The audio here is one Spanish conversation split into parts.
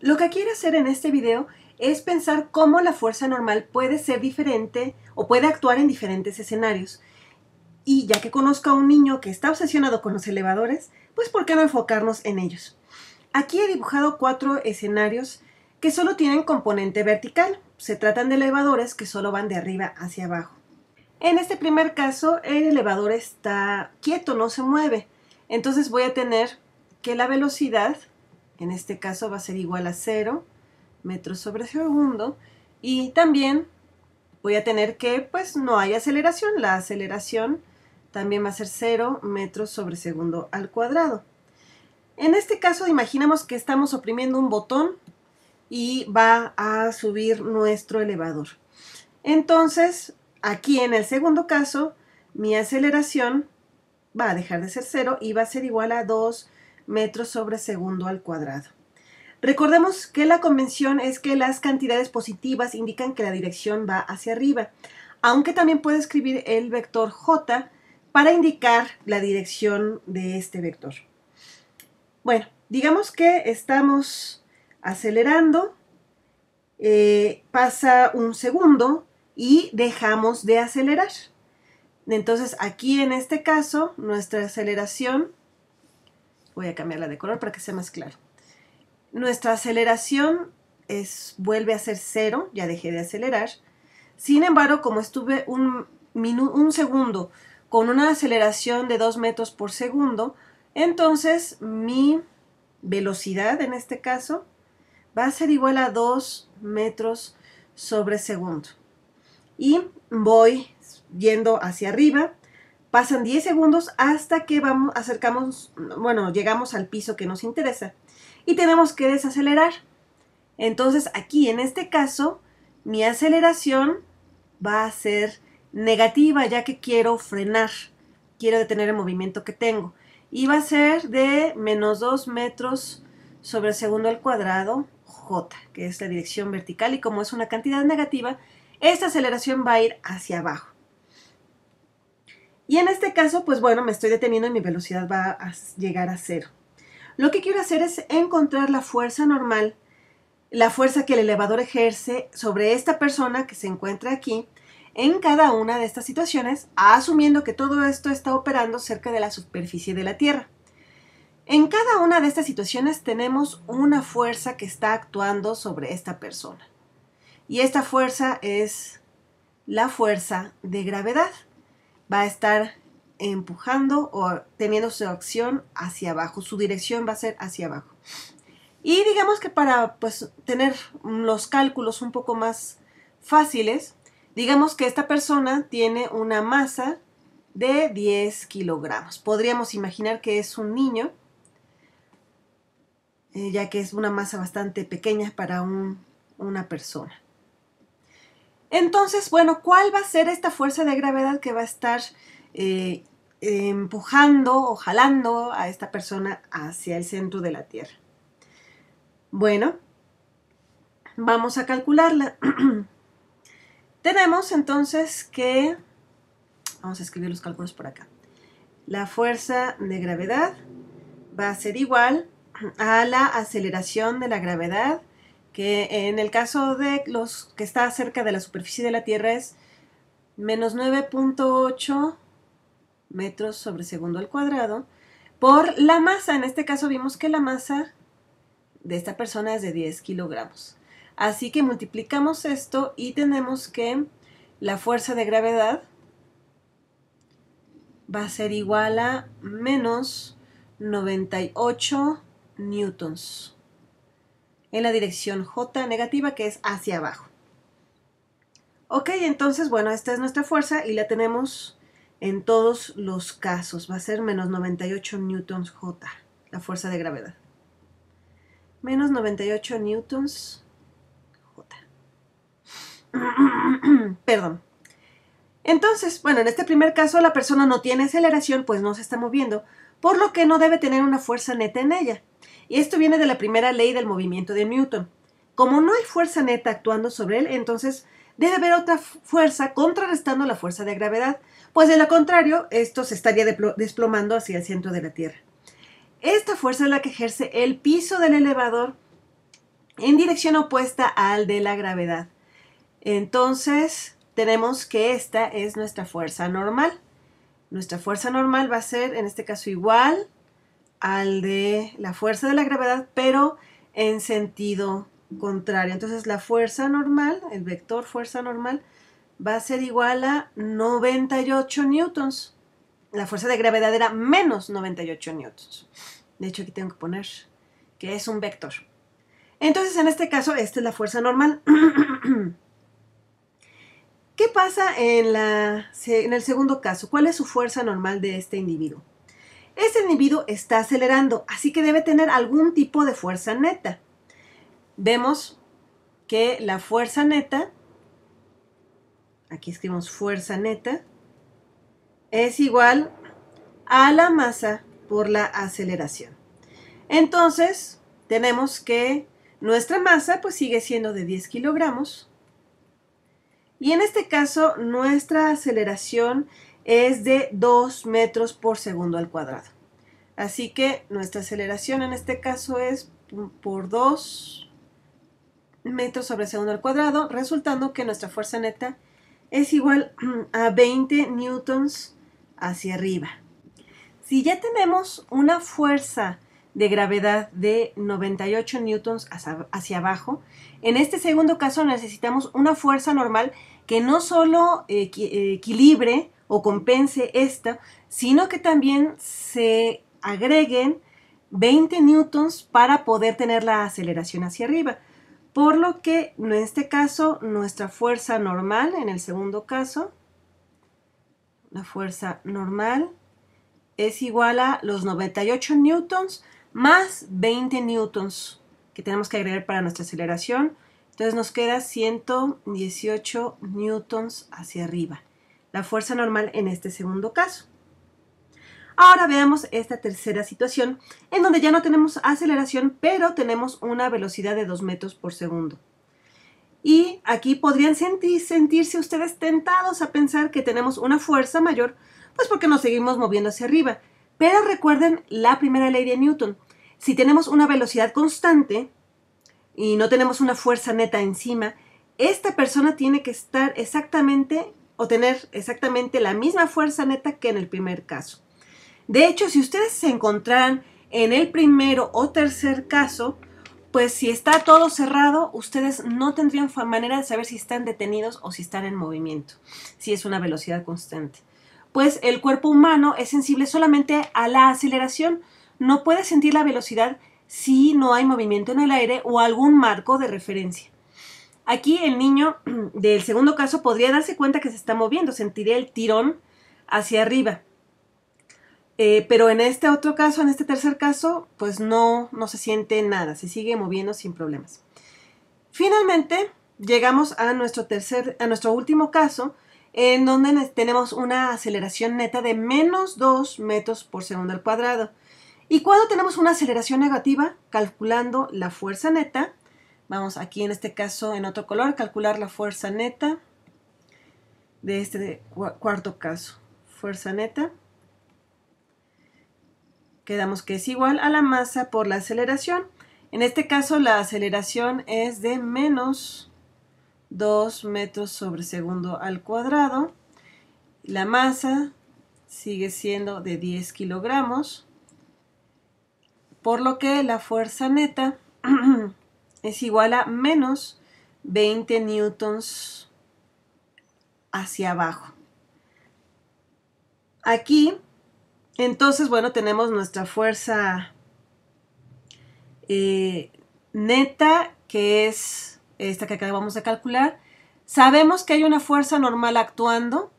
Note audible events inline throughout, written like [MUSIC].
Lo que quiero hacer en este video es pensar cómo la fuerza normal puede ser diferente o puede actuar en diferentes escenarios. Y ya que conozco a un niño que está obsesionado con los elevadores, pues ¿por qué no enfocarnos en ellos? Aquí he dibujado cuatro escenarios que solo tienen componente vertical. Se tratan de elevadores que solo van de arriba hacia abajo. En este primer caso, el elevador está quieto, no se mueve. Entonces voy a tener que la velocidad en este caso va a ser igual a 0 metros sobre segundo y también voy a tener que pues no hay aceleración, la aceleración también va a ser 0 metros sobre segundo al cuadrado. En este caso imaginamos que estamos oprimiendo un botón y va a subir nuestro elevador. Entonces aquí en el segundo caso mi aceleración va a dejar de ser 0 y va a ser igual a 2 metros sobre segundo al cuadrado. Recordemos que la convención es que las cantidades positivas indican que la dirección va hacia arriba, aunque también puede escribir el vector j para indicar la dirección de este vector. Bueno, digamos que estamos acelerando, eh, pasa un segundo y dejamos de acelerar. Entonces aquí en este caso nuestra aceleración Voy a cambiarla de color para que sea más claro. Nuestra aceleración es, vuelve a ser cero, ya dejé de acelerar. Sin embargo, como estuve un, un segundo con una aceleración de 2 metros por segundo, entonces mi velocidad en este caso va a ser igual a 2 metros sobre segundo. Y voy yendo hacia arriba Pasan 10 segundos hasta que vamos, acercamos, bueno, llegamos al piso que nos interesa. Y tenemos que desacelerar. Entonces aquí en este caso, mi aceleración va a ser negativa ya que quiero frenar, quiero detener el movimiento que tengo. Y va a ser de menos 2 metros sobre el segundo al cuadrado J, que es la dirección vertical. Y como es una cantidad negativa, esta aceleración va a ir hacia abajo. Y en este caso, pues bueno, me estoy deteniendo y mi velocidad va a llegar a cero. Lo que quiero hacer es encontrar la fuerza normal, la fuerza que el elevador ejerce sobre esta persona que se encuentra aquí en cada una de estas situaciones, asumiendo que todo esto está operando cerca de la superficie de la Tierra. En cada una de estas situaciones tenemos una fuerza que está actuando sobre esta persona. Y esta fuerza es la fuerza de gravedad va a estar empujando o teniendo su acción hacia abajo, su dirección va a ser hacia abajo. Y digamos que para pues, tener los cálculos un poco más fáciles, digamos que esta persona tiene una masa de 10 kilogramos. Podríamos imaginar que es un niño, eh, ya que es una masa bastante pequeña para una persona. Entonces, bueno, ¿cuál va a ser esta fuerza de gravedad que va a estar eh, empujando o jalando a esta persona hacia el centro de la Tierra? Bueno, vamos a calcularla. [CLEARS THROAT] Tenemos entonces que, vamos a escribir los cálculos por acá, la fuerza de gravedad va a ser igual a la aceleración de la gravedad que en el caso de los que está cerca de la superficie de la Tierra es menos 9.8 metros sobre segundo al cuadrado por la masa. En este caso vimos que la masa de esta persona es de 10 kilogramos. Así que multiplicamos esto y tenemos que la fuerza de gravedad va a ser igual a menos 98 newtons en la dirección J negativa, que es hacia abajo. Ok, entonces, bueno, esta es nuestra fuerza y la tenemos en todos los casos. Va a ser menos 98 newtons J, la fuerza de gravedad. Menos 98 newtons J. [CLEARS THROAT] Perdón. Entonces, bueno, en este primer caso la persona no tiene aceleración, pues no se está moviendo, por lo que no debe tener una fuerza neta en ella. Y esto viene de la primera ley del movimiento de Newton. Como no hay fuerza neta actuando sobre él, entonces debe haber otra fuerza contrarrestando la fuerza de gravedad, pues de lo contrario, esto se estaría desplomando hacia el centro de la Tierra. Esta fuerza es la que ejerce el piso del elevador en dirección opuesta al de la gravedad. Entonces, tenemos que esta es nuestra fuerza normal. Nuestra fuerza normal va a ser, en este caso, igual al de la fuerza de la gravedad, pero en sentido contrario. Entonces la fuerza normal, el vector fuerza normal, va a ser igual a 98 newtons. La fuerza de gravedad era menos 98 newtons. De hecho, aquí tengo que poner que es un vector. Entonces, en este caso, esta es la fuerza normal. [CLEARS THROAT] ¿Qué pasa en, la, en el segundo caso? ¿Cuál es su fuerza normal de este individuo? Este individuo está acelerando, así que debe tener algún tipo de fuerza neta. Vemos que la fuerza neta, aquí escribimos fuerza neta, es igual a la masa por la aceleración. Entonces, tenemos que nuestra masa pues sigue siendo de 10 kilogramos. Y en este caso, nuestra aceleración es de 2 metros por segundo al cuadrado. Así que nuestra aceleración en este caso es por 2 metros sobre segundo al cuadrado, resultando que nuestra fuerza neta es igual [CLEARS THROAT] a 20 newtons hacia arriba. Si ya tenemos una fuerza de gravedad de 98 newtons hacia, hacia abajo, en este segundo caso necesitamos una fuerza normal que no solo equilibre o compense esta, sino que también se agreguen 20 newtons para poder tener la aceleración hacia arriba. Por lo que en este caso nuestra fuerza normal, en el segundo caso, la fuerza normal es igual a los 98 newtons más 20 newtons que tenemos que agregar para nuestra aceleración. Entonces nos queda 118 newtons hacia arriba la fuerza normal en este segundo caso. Ahora veamos esta tercera situación, en donde ya no tenemos aceleración, pero tenemos una velocidad de 2 metros por segundo. Y aquí podrían sentir, sentirse ustedes tentados a pensar que tenemos una fuerza mayor, pues porque nos seguimos moviendo hacia arriba. Pero recuerden la primera ley de Newton. Si tenemos una velocidad constante y no tenemos una fuerza neta encima, esta persona tiene que estar exactamente o tener exactamente la misma fuerza neta que en el primer caso. De hecho, si ustedes se encontraran en el primero o tercer caso, pues si está todo cerrado, ustedes no tendrían manera de saber si están detenidos o si están en movimiento, si es una velocidad constante. Pues el cuerpo humano es sensible solamente a la aceleración, no puede sentir la velocidad si no hay movimiento en el aire o algún marco de referencia. Aquí el niño [CLEARS THROAT] del segundo caso podría darse cuenta que se está moviendo, sentiría el tirón hacia arriba. Eh, pero en este otro caso, en este tercer caso, pues no, se siente nada, se sigue moviendo sin problemas. Finalmente, llegamos a nuestro tercer, a nuestro último caso, en donde tenemos una aceleración neta de menos 2 metros por segundo al cuadrado. Y cuando tenemos una aceleración negativa, calculando la fuerza neta, Vamos aquí en este caso en otro color, calcular la fuerza neta de este cuarto caso. Fuerza neta. Quedamos que es igual a la masa por la aceleración. En este caso la aceleración es de menos 2 metros sobre segundo al cuadrado. La masa sigue siendo de 10 kilogramos. Por lo que la fuerza neta [CLEARS THROAT] es igual a menos 20 newtons hacia abajo. Aquí, entonces, bueno, tenemos nuestra fuerza eh, neta, que es esta que acabamos de calcular. Sabemos que hay una fuerza normal actuando,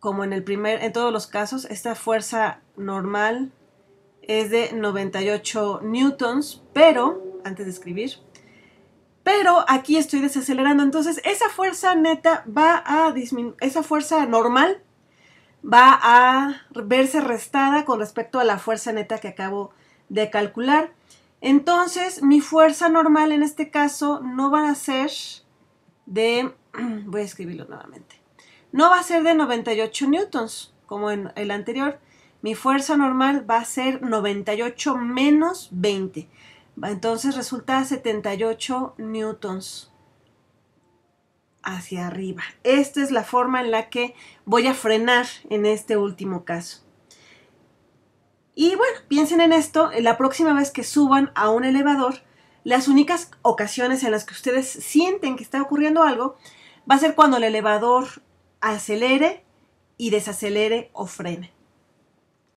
como en el primer, en todos los casos, esta fuerza normal es de 98 newtons, pero antes de escribir. Pero aquí estoy desacelerando, entonces esa fuerza neta va a disminuir, esa fuerza normal va a verse restada con respecto a la fuerza neta que acabo de calcular. Entonces mi fuerza normal en este caso no va a ser de, [CLEARS THROAT] voy a escribirlo nuevamente, no va a ser de 98 newtons como en el anterior, mi fuerza normal va a ser 98 menos 20. Entonces resulta 78 newtons hacia arriba. Esta es la forma en la que voy a frenar en este último caso. Y bueno, piensen en esto, la próxima vez que suban a un elevador, las únicas ocasiones en las que ustedes sienten que está ocurriendo algo va a ser cuando el elevador acelere y desacelere o frene.